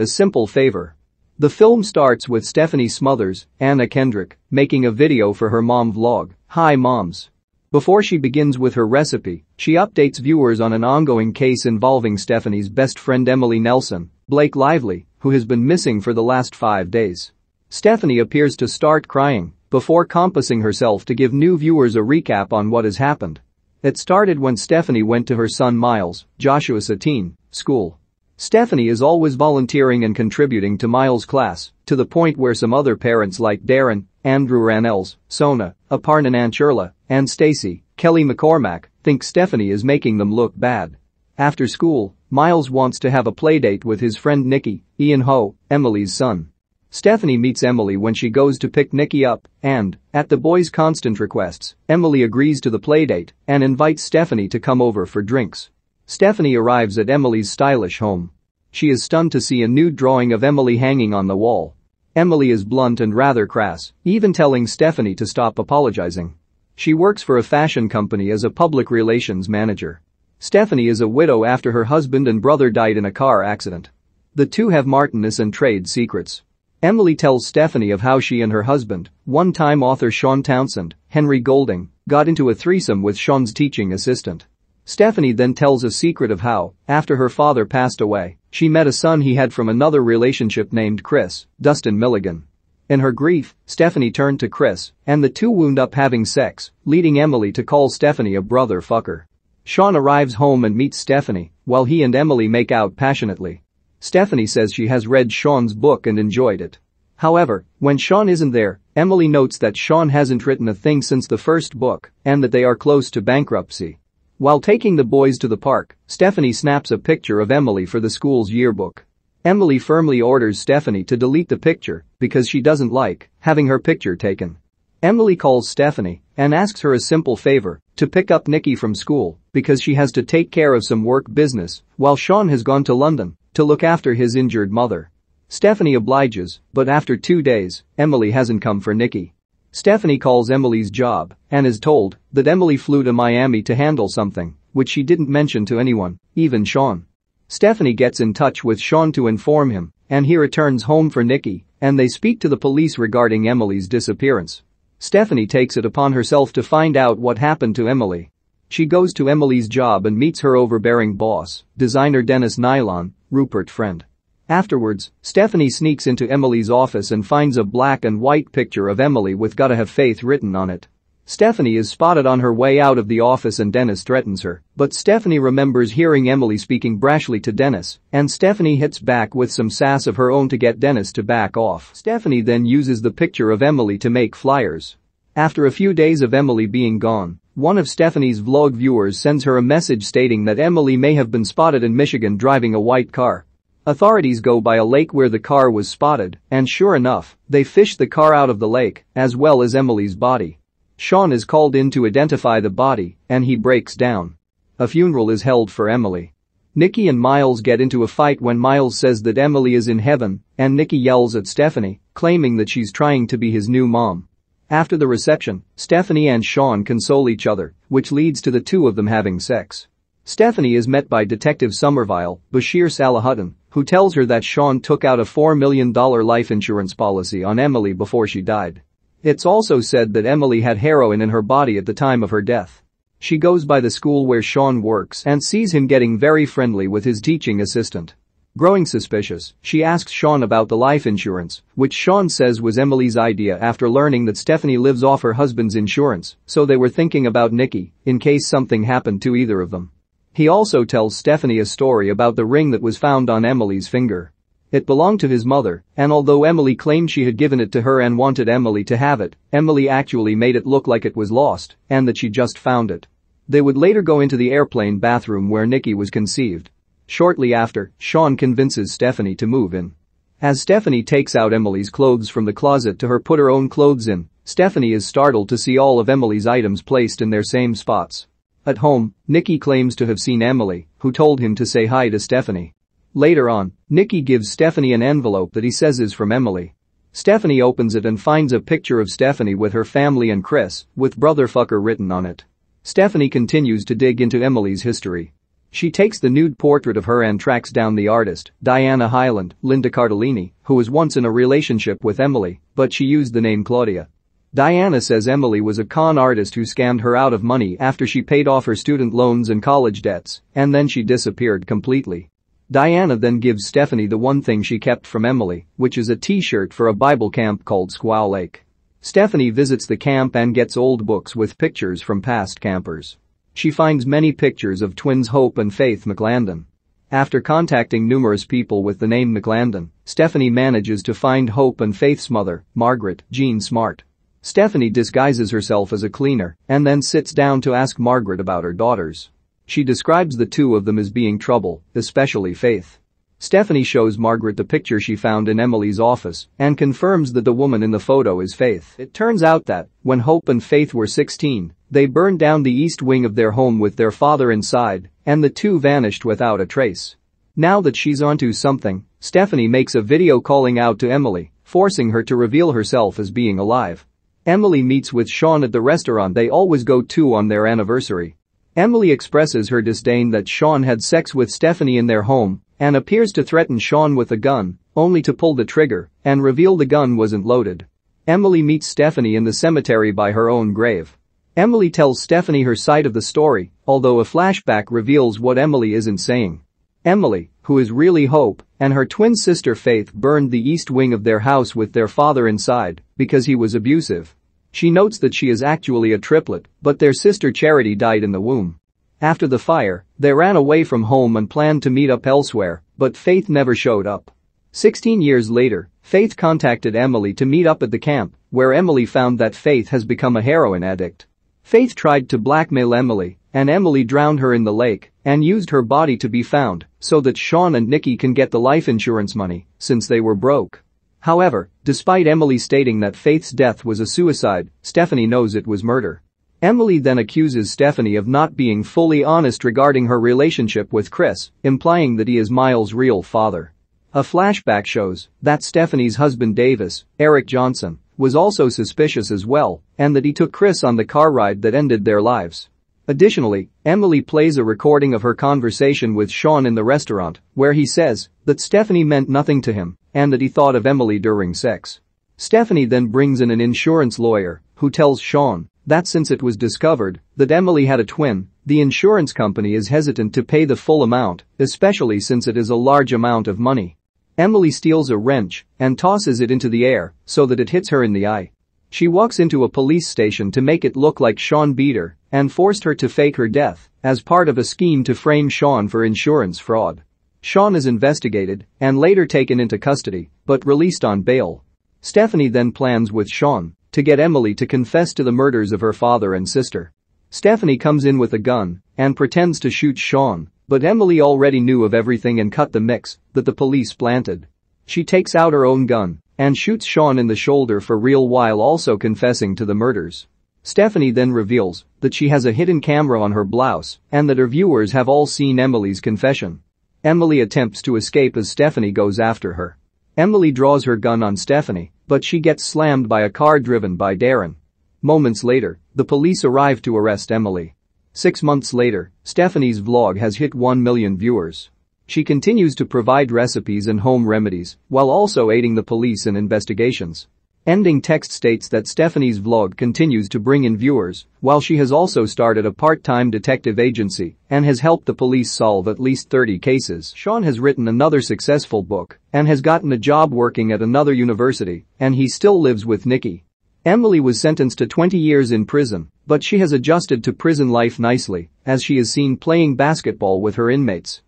A simple favor. The film starts with Stephanie Smothers, Anna Kendrick, making a video for her mom vlog, Hi Moms. Before she begins with her recipe, she updates viewers on an ongoing case involving Stephanie's best friend Emily Nelson, Blake Lively, who has been missing for the last five days. Stephanie appears to start crying before compassing herself to give new viewers a recap on what has happened. It started when Stephanie went to her son Miles, Joshua Satine, school. Stephanie is always volunteering and contributing to Miles' class, to the point where some other parents like Darren, Andrew Ranells, Sona, Aparna Nancherla, and Stacy, Kelly McCormack, think Stephanie is making them look bad. After school, Miles wants to have a playdate with his friend Nikki, Ian Ho, Emily's son. Stephanie meets Emily when she goes to pick Nikki up and, at the boys' constant requests, Emily agrees to the playdate and invites Stephanie to come over for drinks. Stephanie arrives at Emily's stylish home. She is stunned to see a nude drawing of Emily hanging on the wall. Emily is blunt and rather crass, even telling Stephanie to stop apologizing. She works for a fashion company as a public relations manager. Stephanie is a widow after her husband and brother died in a car accident. The two have Martinus and trade secrets. Emily tells Stephanie of how she and her husband, one-time author Sean Townsend, Henry Golding, got into a threesome with Sean's teaching assistant. Stephanie then tells a secret of how, after her father passed away, she met a son he had from another relationship named Chris, Dustin Milligan. In her grief, Stephanie turned to Chris, and the two wound up having sex, leading Emily to call Stephanie a brother fucker. Sean arrives home and meets Stephanie, while he and Emily make out passionately. Stephanie says she has read Sean's book and enjoyed it. However, when Sean isn't there, Emily notes that Sean hasn't written a thing since the first book and that they are close to bankruptcy. While taking the boys to the park, Stephanie snaps a picture of Emily for the school's yearbook. Emily firmly orders Stephanie to delete the picture because she doesn't like having her picture taken. Emily calls Stephanie and asks her a simple favor to pick up Nikki from school because she has to take care of some work business while Sean has gone to London to look after his injured mother. Stephanie obliges, but after two days, Emily hasn't come for Nikki. Stephanie calls Emily's job and is told that Emily flew to Miami to handle something, which she didn't mention to anyone, even Sean. Stephanie gets in touch with Sean to inform him, and he returns home for Nikki, and they speak to the police regarding Emily's disappearance. Stephanie takes it upon herself to find out what happened to Emily. She goes to Emily's job and meets her overbearing boss, designer Dennis Nylon, Rupert friend. Afterwards, Stephanie sneaks into Emily's office and finds a black and white picture of Emily with Gotta Have Faith written on it. Stephanie is spotted on her way out of the office and Dennis threatens her, but Stephanie remembers hearing Emily speaking brashly to Dennis, and Stephanie hits back with some sass of her own to get Dennis to back off. Stephanie then uses the picture of Emily to make flyers. After a few days of Emily being gone, one of Stephanie's vlog viewers sends her a message stating that Emily may have been spotted in Michigan driving a white car. Authorities go by a lake where the car was spotted, and sure enough, they fish the car out of the lake, as well as Emily's body. Sean is called in to identify the body, and he breaks down. A funeral is held for Emily. Nikki and Miles get into a fight when Miles says that Emily is in heaven, and Nikki yells at Stephanie, claiming that she's trying to be his new mom. After the reception, Stephanie and Sean console each other, which leads to the two of them having sex. Stephanie is met by Detective Somerville, Bashir Salahuddin, who tells her that Sean took out a $4 million life insurance policy on Emily before she died. It's also said that Emily had heroin in her body at the time of her death. She goes by the school where Sean works and sees him getting very friendly with his teaching assistant. Growing suspicious, she asks Sean about the life insurance, which Sean says was Emily's idea after learning that Stephanie lives off her husband's insurance, so they were thinking about Nikki in case something happened to either of them. He also tells Stephanie a story about the ring that was found on Emily's finger. It belonged to his mother, and although Emily claimed she had given it to her and wanted Emily to have it, Emily actually made it look like it was lost and that she just found it. They would later go into the airplane bathroom where Nikki was conceived. Shortly after, Sean convinces Stephanie to move in. As Stephanie takes out Emily's clothes from the closet to her put her own clothes in, Stephanie is startled to see all of Emily's items placed in their same spots. At home, Nicky claims to have seen Emily, who told him to say hi to Stephanie. Later on, Nicky gives Stephanie an envelope that he says is from Emily. Stephanie opens it and finds a picture of Stephanie with her family and Chris, with brotherfucker written on it. Stephanie continues to dig into Emily's history. She takes the nude portrait of her and tracks down the artist, Diana Highland, Linda Cardellini, who was once in a relationship with Emily, but she used the name Claudia. Diana says Emily was a con artist who scammed her out of money after she paid off her student loans and college debts, and then she disappeared completely. Diana then gives Stephanie the one thing she kept from Emily, which is a t-shirt for a Bible camp called Squaw Lake. Stephanie visits the camp and gets old books with pictures from past campers. She finds many pictures of twins Hope and Faith McLandon. After contacting numerous people with the name McLandon, Stephanie manages to find Hope and Faith's mother, Margaret Jean Smart. Stephanie disguises herself as a cleaner and then sits down to ask Margaret about her daughters. She describes the two of them as being trouble, especially Faith. Stephanie shows Margaret the picture she found in Emily's office and confirms that the woman in the photo is Faith. It turns out that, when Hope and Faith were 16, they burned down the east wing of their home with their father inside, and the two vanished without a trace. Now that she's onto something, Stephanie makes a video calling out to Emily, forcing her to reveal herself as being alive. Emily meets with Sean at the restaurant they always go to on their anniversary. Emily expresses her disdain that Sean had sex with Stephanie in their home and appears to threaten Sean with a gun, only to pull the trigger and reveal the gun wasn't loaded. Emily meets Stephanie in the cemetery by her own grave. Emily tells Stephanie her side of the story, although a flashback reveals what Emily isn't saying. Emily, who is really Hope, and her twin sister Faith burned the east wing of their house with their father inside because he was abusive she notes that she is actually a triplet, but their sister Charity died in the womb. After the fire, they ran away from home and planned to meet up elsewhere, but Faith never showed up. 16 years later, Faith contacted Emily to meet up at the camp, where Emily found that Faith has become a heroin addict. Faith tried to blackmail Emily, and Emily drowned her in the lake and used her body to be found so that Sean and Nikki can get the life insurance money since they were broke. However, despite Emily stating that Faith's death was a suicide, Stephanie knows it was murder. Emily then accuses Stephanie of not being fully honest regarding her relationship with Chris, implying that he is Miles' real father. A flashback shows that Stephanie's husband Davis, Eric Johnson, was also suspicious as well and that he took Chris on the car ride that ended their lives. Additionally, Emily plays a recording of her conversation with Sean in the restaurant, where he says that Stephanie meant nothing to him and that he thought of Emily during sex. Stephanie then brings in an insurance lawyer, who tells Sean that since it was discovered that Emily had a twin, the insurance company is hesitant to pay the full amount, especially since it is a large amount of money. Emily steals a wrench and tosses it into the air so that it hits her in the eye. She walks into a police station to make it look like Sean beat her and forced her to fake her death as part of a scheme to frame Sean for insurance fraud. Sean is investigated and later taken into custody, but released on bail. Stephanie then plans with Sean to get Emily to confess to the murders of her father and sister. Stephanie comes in with a gun and pretends to shoot Sean, but Emily already knew of everything and cut the mix that the police planted. She takes out her own gun and shoots Sean in the shoulder for real while also confessing to the murders. Stephanie then reveals that she has a hidden camera on her blouse and that her viewers have all seen Emily's confession. Emily attempts to escape as Stephanie goes after her. Emily draws her gun on Stephanie, but she gets slammed by a car driven by Darren. Moments later, the police arrive to arrest Emily. Six months later, Stephanie's vlog has hit 1 million viewers. She continues to provide recipes and home remedies while also aiding the police in investigations. Ending text states that Stephanie's vlog continues to bring in viewers, while she has also started a part-time detective agency and has helped the police solve at least 30 cases. Sean has written another successful book and has gotten a job working at another university, and he still lives with Nikki. Emily was sentenced to 20 years in prison, but she has adjusted to prison life nicely, as she is seen playing basketball with her inmates.